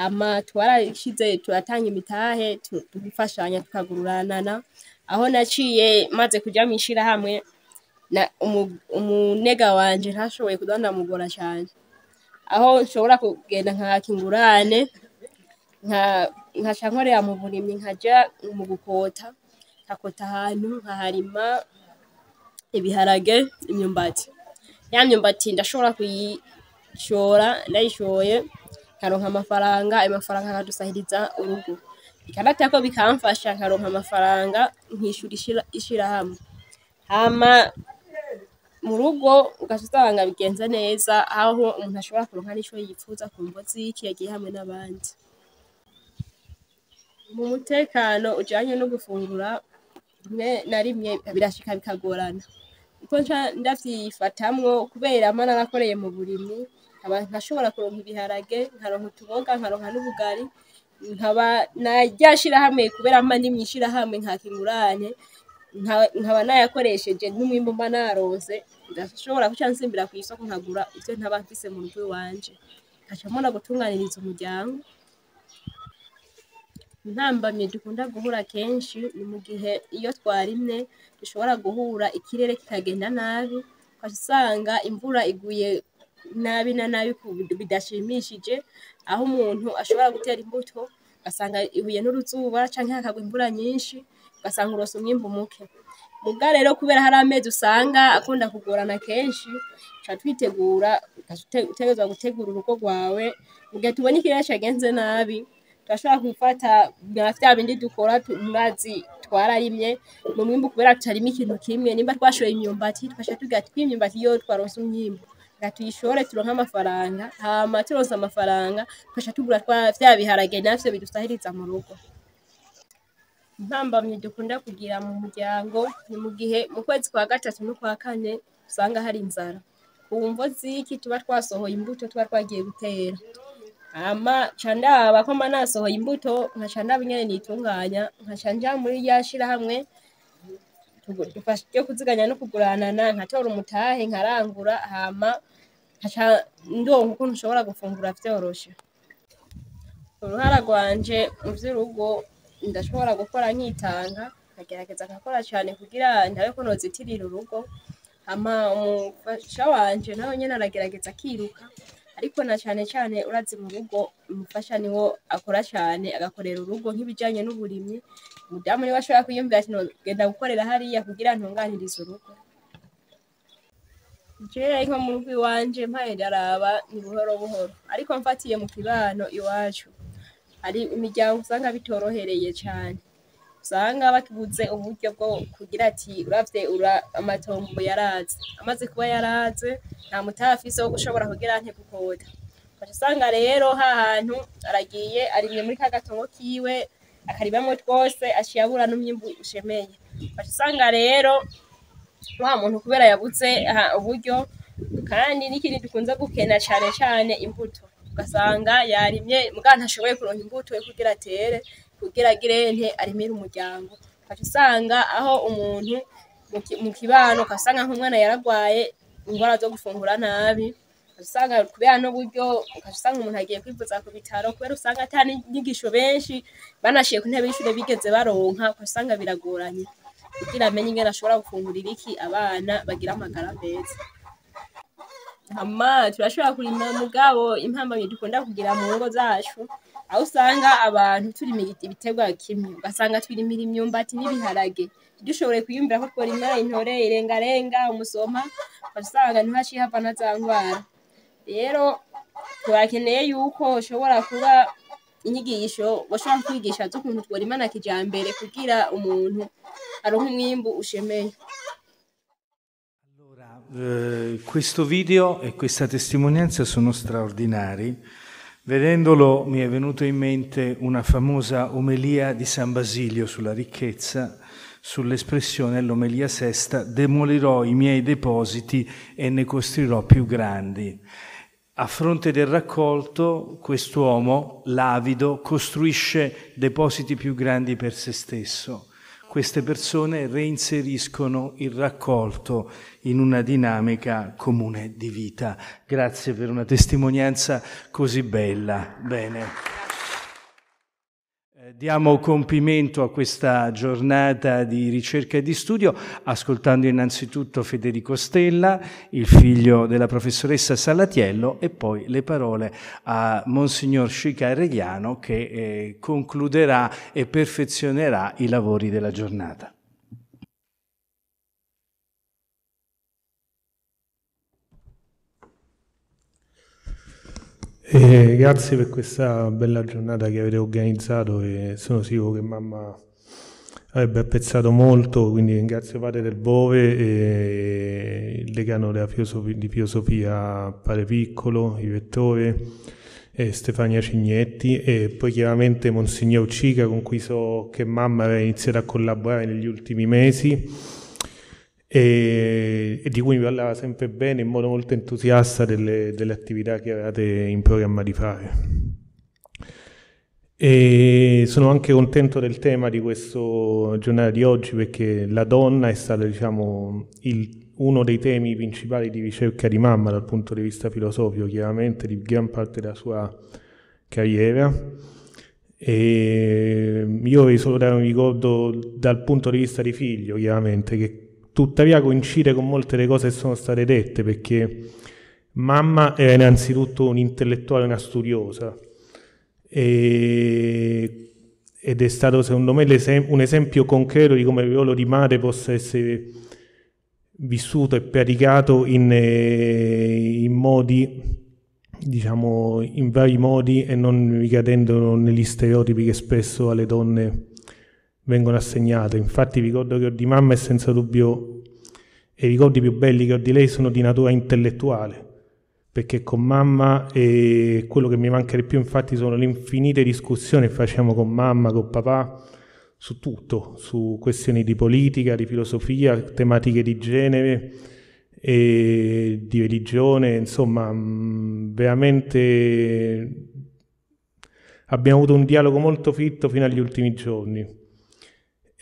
hama twarashize turatanga imitahe dufashanya tukagururanana aho naciye maze kujya kuja mw'ishirahamwe umunega wanje ntashoboye kudandamugora cane aho nshobora kugenda nkaka ingurane nkaca nkorera mu burimyi nkajya mu gukota nkakota ahantu nkaharima ibiharage imyumbati ya myumbati ndashobora kuyishora ndayishoye nkaronka amafaranga ayo mafaranga akadusahiriza urugo bikanatera ko bikamfasha nkaronka amafaranga nkishyura ishyirahamwe hama mu rugo ugaca usanga bigenze neza aho umuntu ashobora kuronka n'ico yifuza ku ziki yagiye hamwe n'abandi mu mutekano ujyanye no gufungura rimwe na rimwe birashyika bikagorana uko ndabyifatamwo kubera amana nakoreye mu burimyi nkaba nkashobora kuronka ibiharage nkaronka utuboga nkaronka n'ubugari nkaba narya shirahamwe kubera mba ndi mu ishirahamwe nkaka ingurane nkaba nayakoresheje n'umwimbu mba naronse ndashobora guca nsimbira ku isoko nkagura ibyo ntaba mfise mu rugo iwanje nkaca mbona gutunganiriza umuryango Intambamyi dukunda guhura kenshi ni mu gihe iyo twarimye dushobora guhura ikirere kikagenda nabi, ugaca usanga imvura iguye nabi na nabi bidashimishije, aho umuntu ashobora gutera imbuto ugasanga ibuye n'uruzuba canke hakagwa imvura nyinshi, ugasanga uronse umwimbu muke. Muga rero kubera hari amezi usanga akunda kugorana kenshi, duca twitegura, ugaca gutegura urugo rwawe mu gihe tubonye ikirere cagenze nabi. turashobora gufata bya bindi dukora mwazi twararimye mu mwimbu kubera tutarimo ikintu kimwe nimba twashoye imyumbati twasha tugira tw'imyumbati yo twaronse umwimbu tuyishore turonka amafaranga hama turonse amafaranga twasha tugura bya biharage navyo bidusahiriza mu rugo ntambamye dukunda kugira mu muryango ni mu gihe mu kwezi kwa gatatu no kwa kane usanga hari inzara ku mvo z'iki tuba twasohoye imbuto tuba twagiye gutera nkaca ndaba ko manasohoye imbuto nkaca ndaba inyanya nitunganya nkaca njya muri rya shyirahamwe ryo kuziganya no kuguranana nkatora umutahe nkarangura hama nkaca ndonka ukuntu ushobora gufungura byoroshye uruhara rwanje mu by'urugo ndashobora gukora nkitanga nkagerageza nkakora cyane kugira ndabe ko nozitirira urugo hama umufasha wanje nawe nyine aragerageza akiruka ariko na cyane cyane urazi mu rugo umufasha niwo akora cyane agakorera urugo nk'ibijyanye n'uburimyi umudamu niwe ashobora kwiyumvira ati genda gukorera hariya kugira ntunganirize urugo njyewe nko mu rugo iwanje mpaye ndaraba ni buhoro buhoro ariko mfatiye mu kibano iwacu hari imiryango usanga bitorohereye cyane usanga bakibutse uburyo bwo kugira ati urabye amatongo yaraze amaze kuba yaraze nta mutara afise wo gushobora kugira ante usanga rero hantu aragiye arimye muri ka gatongo kiwe akaribamwe twose aciye abura n'umwimbu ushemeye usanga rero wa muntu kubera yabutse uburyo kandi n'ikindi dukunze gukena cyane cyane imbuto ugasanga yarimye muganga ntashoboye kuronka imbuto yo kugira atere kugira agirente aremere umuryango ukaca usanga aho umuntu mu kibano ugasanga umwana yaragwaye indwara zo gufungura nabi usanga kubera n'uburyo ukaca usanga umuntu agiye kwivuza ku bitaro kubera usanga atari inyigisho benshi banashiye ku ntebe y'ishuri bigeze baronka ukaca usanga biragoranye kugira amenye ingene ashobora gufungurira iki abana bagira amagara meza hama turashobora kurima mugabo impambanyi dukunda kugira mu ngo zacu aho usanga abantu turima ibiterwa kimwe ugasanga twirimira imyumbati n'ibiharage dushoboye kwiyumvira ko tworima intore irengarenga umusoma usanga ntihaciye hava na za ndwara rero turakeneye yuko ushobora kuba inyigisho bashobora kwigisha z'ukuntu tworima na kijyambere kugira umuntu aronke umwimbu ushemeye
Eh, questo video e questa testimonianza sono straordinari. Vedendolo mi è venuta in mente una famosa omelia di San Basilio sulla ricchezza, sull'espressione, l'omelia sesta, demolirò i miei depositi e ne costruirò più grandi. A fronte del raccolto, quest'uomo, l'avido, costruisce depositi più grandi per se stesso queste persone reinseriscono il raccolto in una dinamica comune di vita. Grazie per una testimonianza così bella. Bene. Diamo compimento a questa giornata di ricerca e di studio ascoltando innanzitutto Federico Stella, il figlio della professoressa Salatiello, e poi le parole a Monsignor Scica che eh, concluderà e perfezionerà i lavori della giornata.
Eh, grazie per questa bella giornata che avete organizzato e sono sicuro che mamma avrebbe apprezzato molto, quindi ringrazio Padre del Bove, e il decano filosofia, di filosofia Padre Piccolo, il rettore, Stefania Cignetti e poi chiaramente Monsignor Cica con cui so che mamma aveva iniziato a collaborare negli ultimi mesi e, di cui mi parlava sempre bene in modo molto entusiasta delle, delle attività che avevate in programma di fare. E sono anche contento del tema di questo giornale di oggi perché la donna è stato diciamo, il, uno dei temi principali di ricerca di mamma dal punto di vista filosofico, chiaramente di gran parte della sua carriera. E io vi solo dare un ricordo dal punto di vista di figlio, chiaramente, che tuttavia coincide con molte delle cose che sono state dette perché mamma era innanzitutto un'intellettuale, una studiosa e ed è stato secondo me un esempio concreto di come il ruolo di madre possa essere vissuto e praticato in, eh, in, modi diciamo in vari modi e non ricadendo negli stereotipi che spesso alle donne vengono assegnate. Infatti il ricordo che ho di mamma è senza dubbio, e i ricordi più belli che ho di lei sono di natura intellettuale, perché con mamma e quello che mi manca di più infatti sono le infinite discussioni che facciamo con mamma, con papà, su tutto, su questioni di politica, di filosofia, tematiche di genere e di religione, insomma, mm, veramente abbiamo avuto un dialogo molto fitto fino agli ultimi giorni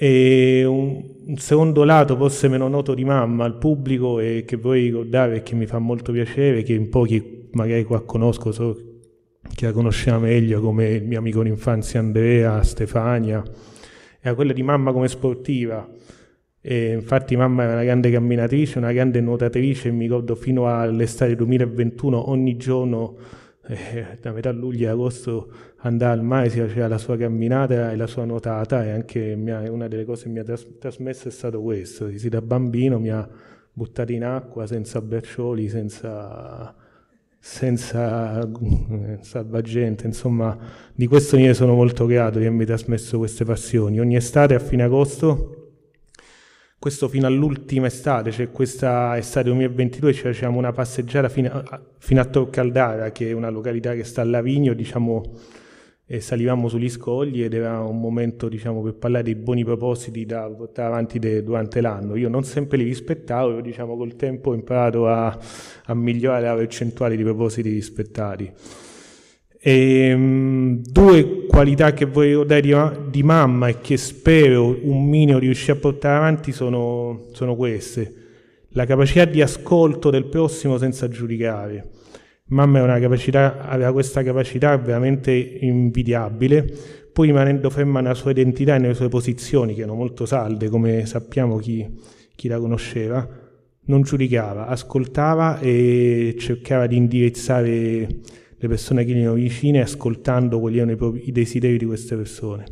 e un, un, secondo lato forse meno noto di mamma al pubblico e che vorrei ricordare e che mi fa molto piacere che in pochi magari qua conosco so che la conosceva meglio come il mio amico d'infanzia Andrea, Stefania era quella di mamma come sportiva e infatti mamma era una grande camminatrice una grande nuotatrice mi ricordo fino all'estate 2021 ogni giorno eh, da metà luglio e agosto andare al mare, si faceva la sua camminata e la sua nuotata e anche mia, una delle cose che mi ha tras- trasmesso è stato questo, si, da bambino mi ha buttato in acqua senza bercioli, senza, senza eh, salvagente, insomma di questo io sono molto grato di avermi trasmesso queste passioni. Ogni estate a fine agosto questo fino all'ultima estate, cioè questa estate 2022 ci facevamo una passeggiata fino a, fino a Torcaldara, che è una località che sta a Lavigno, diciamo, e salivamo sugli scogli ed era un momento diciamo, per parlare dei buoni propositi da portare avanti de, durante l'anno. Io non sempre li rispettavo, però diciamo, col tempo ho imparato a, a migliorare la percentuale di propositi rispettati. E, ehm, due qualità che volevo dare di, di, mamma e che spero un minimo riuscì a portare avanti sono, sono queste. La capacità di ascolto del prossimo senza giudicare. Mamma capacità, aveva questa capacità veramente invidiabile, poi rimanendo ferma nella sua identità e nelle sue posizioni, che erano molto salde, come sappiamo chi, chi la conosceva, non giudicava, ascoltava e cercava di indirizzare le persone che gli erano vicine ascoltando quelli erano i, i desideri di queste persone.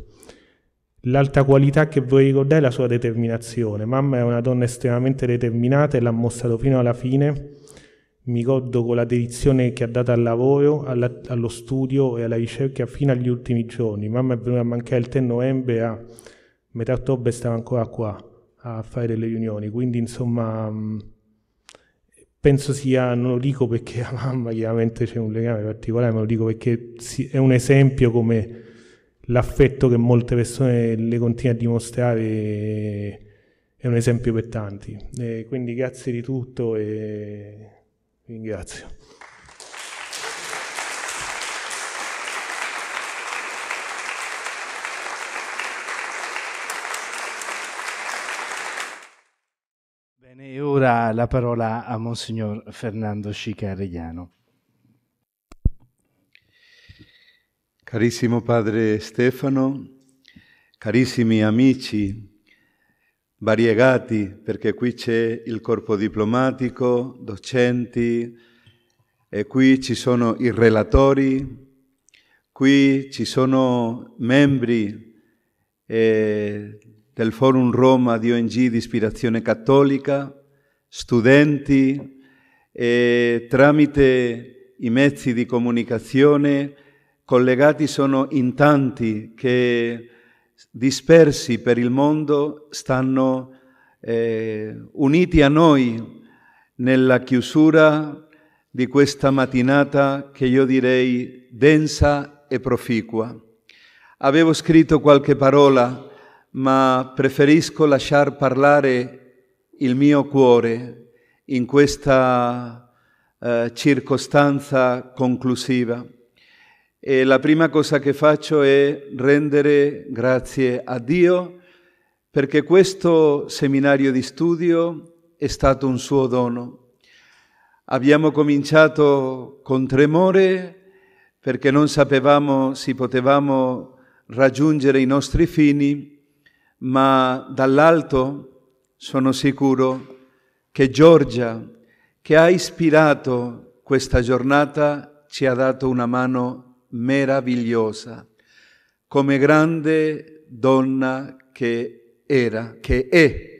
L'alta qualità che vorrei ricordare è la sua determinazione. Mamma è una donna estremamente determinata e l'ha mostrato fino alla fine. Mi ricordo con la dedizione che ha dato al lavoro, alla, allo studio e alla ricerca fino agli ultimi giorni. Mamma è venuta a mancare il 3 novembre, a metà ottobre stava ancora qua a fare delle riunioni. Quindi insomma mm, penso sia, non lo dico perché la mamma chiaramente c'è un legame particolare, ma lo dico perché è un esempio come l'affetto che molte persone le continuano a dimostrare è un esempio per tanti. E quindi grazie di tutto e ringrazio.
ora la parola a Monsignor Fernando Scica
Carissimo padre Stefano, carissimi amici variegati, perché qui c'è il corpo diplomatico, docenti, e qui ci sono i relatori, qui ci sono membri eh, del Forum Roma di ONG di ispirazione cattolica, studenti, e tramite i mezzi di comunicazione collegati sono in tanti che dispersi per il mondo stanno eh, uniti a noi nella chiusura di questa mattinata che io direi densa e proficua. Avevo scritto qualche parola, ma preferisco lasciar parlare il mio cuore in questa eh, circostanza conclusiva e la prima cosa che faccio è rendere grazie a Dio perché questo seminario di studio è stato un suo dono. Abbiamo cominciato con tremore perché non sapevamo se potevamo raggiungere i nostri fini, ma dall'alto sono sicuro che Giorgia, che ha ispirato questa giornata, ci ha dato una mano meravigliosa, come grande donna che era, che è,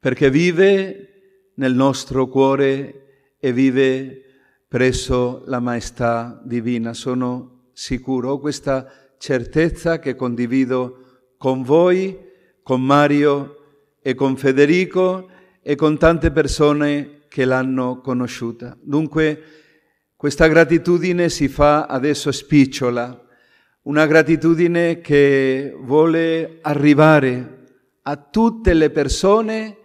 perché vive nel nostro cuore e vive presso la maestà divina. Sono sicuro, ho questa certezza che condivido con voi, con Mario e con Federico e con tante persone che l'hanno conosciuta. Dunque questa gratitudine si fa adesso spicciola, una gratitudine che vuole arrivare a tutte le persone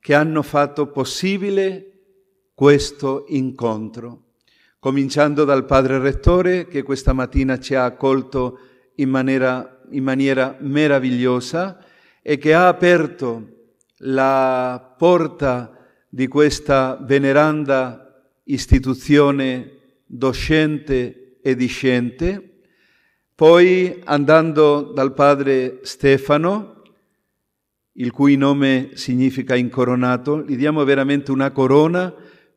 che hanno fatto possibile questo incontro, cominciando dal Padre Rettore che questa mattina ci ha accolto in maniera, in maniera meravigliosa e che ha aperto la porta di questa veneranda istituzione docente e discente, poi andando dal padre Stefano, il cui nome significa incoronato, gli diamo veramente una corona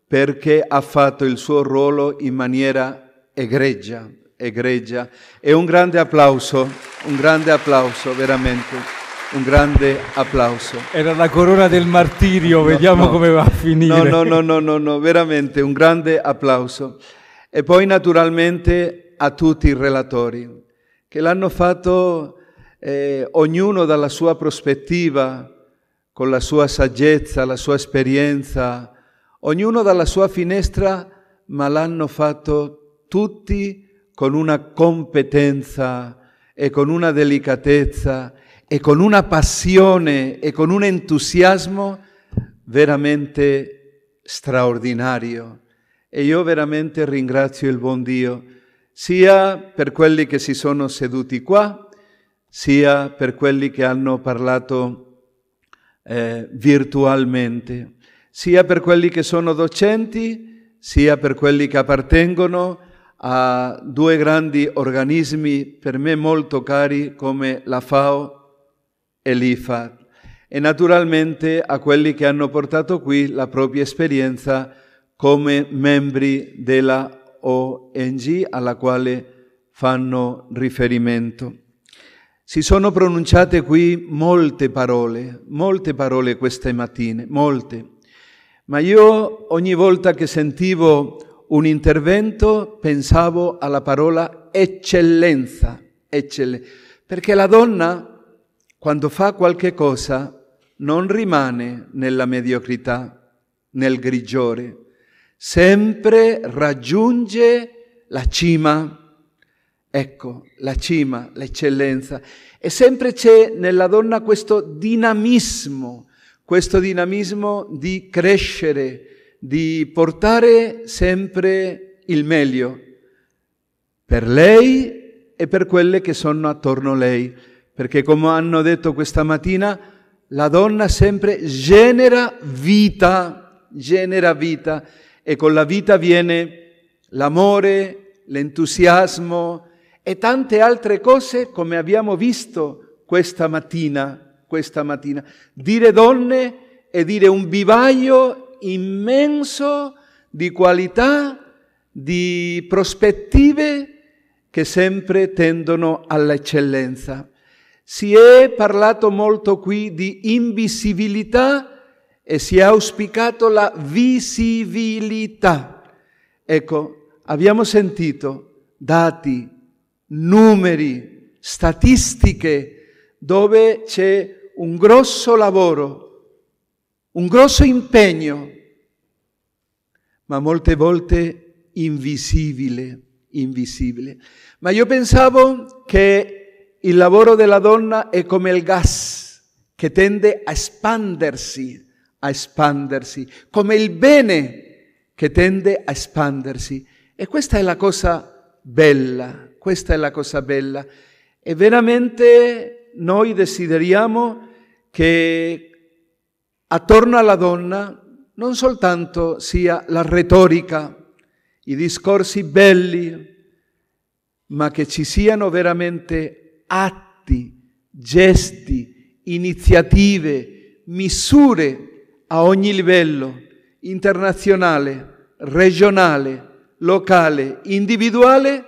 perché ha fatto il suo ruolo in maniera egregia, egregia. E un grande applauso, un grande applauso veramente un grande applauso. Era la corona del martirio, no, vediamo no. come va a finire. No, no, no, no, no, veramente un grande applauso. E poi naturalmente a tutti i relatori che l'hanno fatto eh, ognuno dalla sua prospettiva, con la sua saggezza, la sua esperienza, ognuno dalla sua finestra, ma l'hanno fatto tutti con una competenza e con una delicatezza e con una passione e con un entusiasmo veramente straordinario. E io veramente ringrazio il buon Dio, sia per quelli che si sono seduti qua, sia per quelli che hanno parlato eh, virtualmente, sia per quelli che sono docenti, sia per quelli che appartengono a due grandi organismi per me molto cari come la FAO Elifat e naturalmente a quelli che hanno portato qui la propria esperienza come membri della ONG alla quale fanno riferimento. Si sono pronunciate qui molte parole, molte parole queste mattine, molte. Ma io ogni volta che sentivo un intervento pensavo alla parola eccellenza, eccellenza. perché la donna quando fa qualche cosa non rimane nella mediocrità, nel grigiore, sempre raggiunge la cima. Ecco, la cima, l'eccellenza. E sempre c'è nella donna questo dinamismo, questo dinamismo di crescere, di portare sempre il meglio per lei e per quelle che sono attorno a lei perché come hanno detto questa mattina, la donna sempre genera vita, genera vita e con la vita viene l'amore, l'entusiasmo e tante altre cose come abbiamo visto questa mattina, questa mattina. Dire donne è dire un vivaio immenso di qualità, di prospettive che sempre tendono all'eccellenza. Si è parlato molto qui di invisibilità e si è auspicato la visibilità. Ecco, abbiamo sentito dati, numeri, statistiche dove c'è un grosso lavoro, un grosso impegno, ma molte volte invisibile, invisibile. Ma io pensavo che il lavoro della donna è come il gas che tende a espandersi, a espandersi, come il bene che tende a espandersi. E questa è la cosa bella, questa è la cosa bella. E veramente noi desideriamo che attorno alla donna non soltanto sia la retorica, i discorsi belli, ma che ci siano veramente atti, gesti, iniziative, misure a ogni livello, internazionale, regionale, locale, individuale,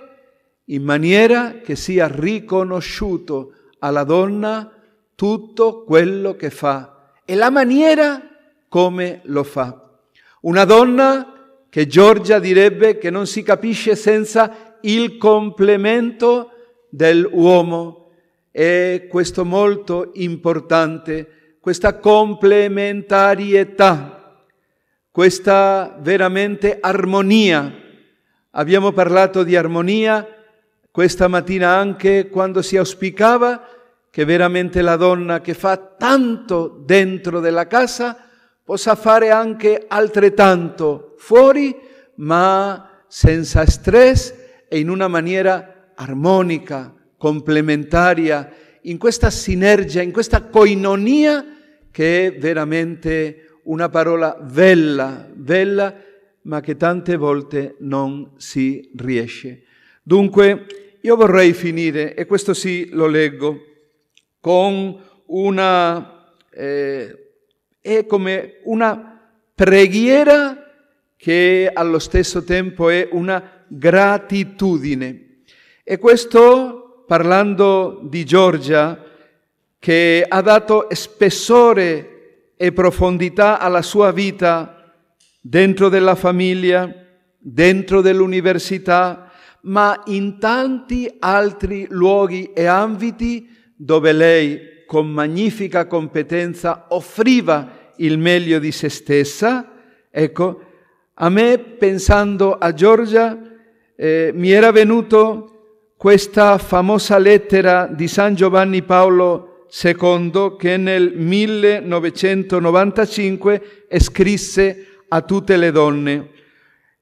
in maniera che sia riconosciuto alla donna tutto quello che fa e la maniera come lo fa. Una donna che Giorgia direbbe che non si capisce senza il complemento dell'uomo è questo molto importante, questa complementarietà, questa veramente armonia. Abbiamo parlato di armonia questa mattina anche quando si auspicava che veramente la donna che fa tanto dentro della casa possa fare anche altrettanto fuori, ma senza stress e in una maniera armonica, complementaria, in questa sinergia, in questa coinonia che è veramente una parola bella, bella, ma che tante volte non si riesce. Dunque, io vorrei finire, e questo sì lo leggo, con una, eh, è come una preghiera che allo stesso tempo è una gratitudine. E questo, parlando di Giorgia, che ha dato spessore e profondità alla sua vita dentro della famiglia, dentro dell'università, ma in tanti altri luoghi e ambiti dove lei con magnifica competenza offriva il meglio di se stessa, ecco, a me pensando a Giorgia eh, mi era venuto questa famosa lettera di San Giovanni Paolo II che nel 1995 scrisse a tutte le donne.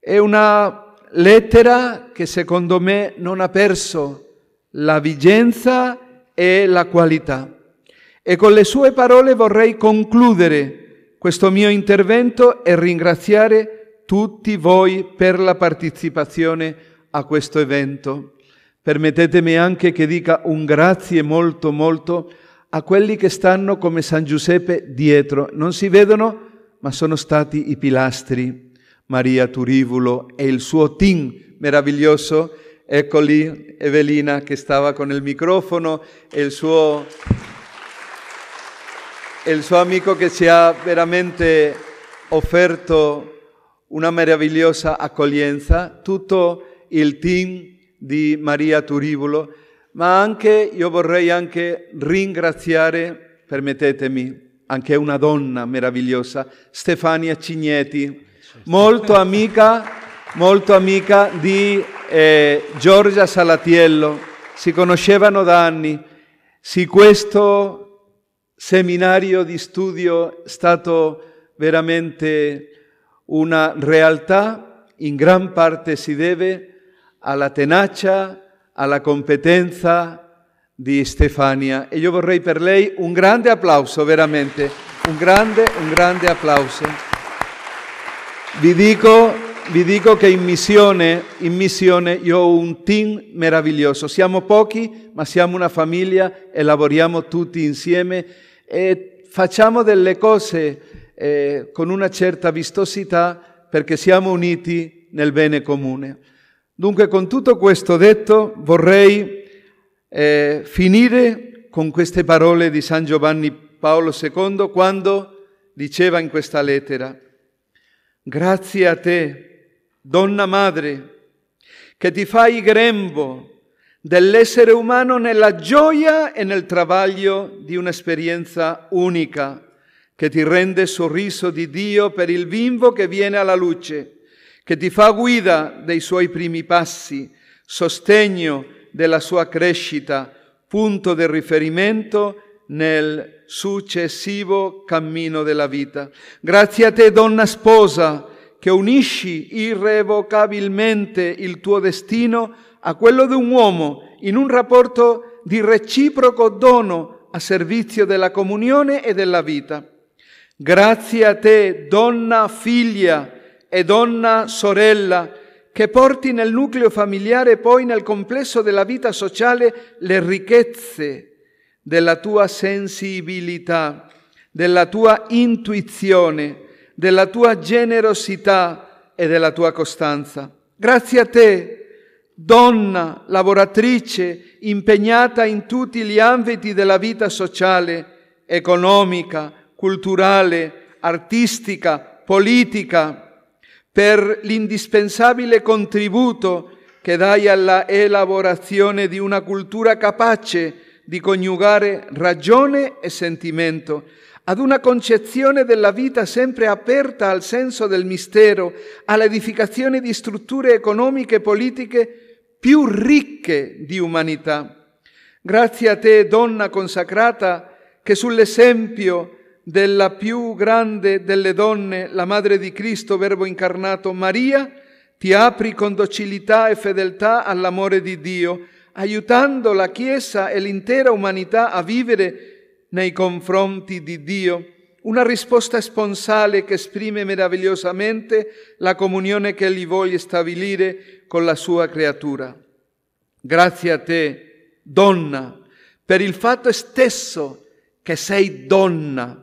È una lettera che secondo me non ha perso la vigenza e la qualità. E con le sue parole vorrei concludere questo mio intervento e ringraziare tutti voi per la partecipazione a questo evento. Permettetemi anche che dica un grazie molto molto a quelli che stanno come San Giuseppe dietro. Non si vedono, ma sono stati i pilastri. Maria Turivulo e il suo team meraviglioso. Ecco lì Evelina che stava con il microfono e il suo, e il suo amico che ci ha veramente offerto una meravigliosa accoglienza. Tutto il team di Maria Turivolo, ma anche io vorrei anche ringraziare, permettetemi, anche una donna meravigliosa, Stefania Cignetti, molto amica, molto amica di eh, Giorgia Salatiello, si conoscevano da anni. Se questo seminario di studio è stato veramente una realtà, in gran parte si deve a alla tenacia, alla competenza di Stefania e io vorrei per lei un grande applauso, veramente, un grande, un grande applauso. Vi dico, vi dico che in missione, in missione io ho un team meraviglioso, siamo pochi ma siamo una famiglia e lavoriamo tutti insieme e facciamo delle cose eh, con una certa vistosità perché siamo uniti nel bene comune. Dunque con tutto questo detto vorrei eh, finire con queste parole di San Giovanni Paolo II quando diceva in questa lettera, grazie a te, donna madre, che ti fai grembo dell'essere umano nella gioia e nel travaglio di un'esperienza unica che ti rende sorriso di Dio per il bimbo che viene alla luce che ti fa guida dei suoi primi passi, sostegno della sua crescita, punto di riferimento nel successivo cammino della vita. Grazie a te, donna sposa, che unisci irrevocabilmente il tuo destino a quello di un uomo in un rapporto di reciproco dono a servizio della comunione e della vita. Grazie a te, donna figlia, e donna, sorella, che porti nel nucleo familiare e poi nel complesso della vita sociale le ricchezze della tua sensibilità, della tua intuizione, della tua generosità e della tua costanza. Grazie a te, donna, lavoratrice, impegnata in tutti gli ambiti della vita sociale, economica, culturale, artistica, politica, per l'indispensabile contributo che dai alla elaborazione di una cultura capace di coniugare ragione e sentimento, ad una concezione della vita sempre aperta al senso del mistero, all'edificazione di strutture economiche e politiche più ricche di umanità. Grazie a te, donna consacrata, che sull'esempio della più grande delle donne, la madre di Cristo, Verbo incarnato, Maria, ti apri con docilità e fedeltà all'amore di Dio, aiutando la Chiesa e l'intera umanità a vivere nei confronti di Dio. Una risposta sponsale che esprime meravigliosamente la comunione che Egli vuole stabilire con la sua creatura. Grazie a te, donna, per il fatto stesso che sei donna,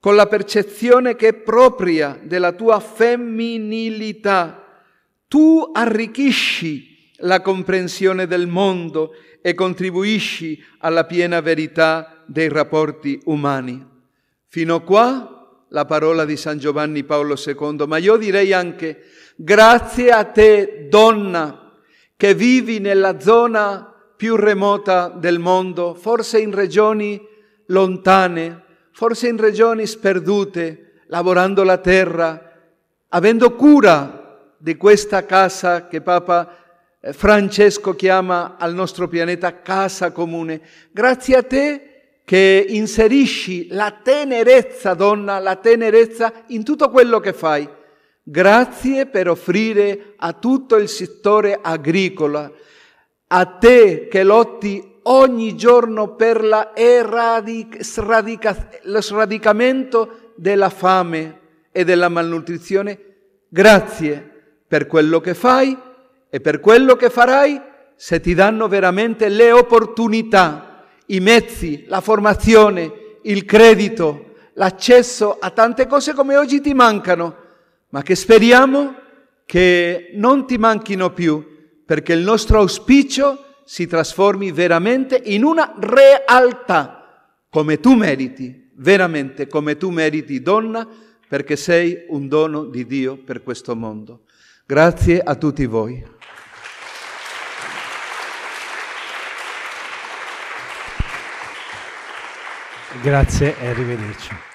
con la percezione che è propria della tua femminilità. Tu arricchisci la comprensione del mondo e contribuisci alla piena verità dei rapporti umani. Fino qua la parola di San Giovanni Paolo II, ma io direi anche grazie a te donna che vivi nella zona più remota del mondo, forse in regioni lontane, forse in regioni sperdute, lavorando la terra, avendo cura di questa casa che Papa eh, Francesco chiama al nostro pianeta casa comune. Grazie a te che inserisci la tenerezza, donna, la tenerezza in tutto quello che fai. Grazie per offrire a tutto il settore agricolo, a te che lotti ogni giorno per la eradic- sradica- lo sradicamento della fame e della malnutrizione. Grazie per quello che fai e per quello che farai se ti danno veramente le opportunità, i mezzi, la formazione, il credito, l'accesso a tante cose come oggi ti mancano, ma che speriamo che non ti manchino più, perché il nostro auspicio è si trasformi veramente in una realtà, come tu meriti, veramente come tu meriti, donna, perché sei un dono di Dio per questo mondo. Grazie a tutti voi. Grazie e arrivederci.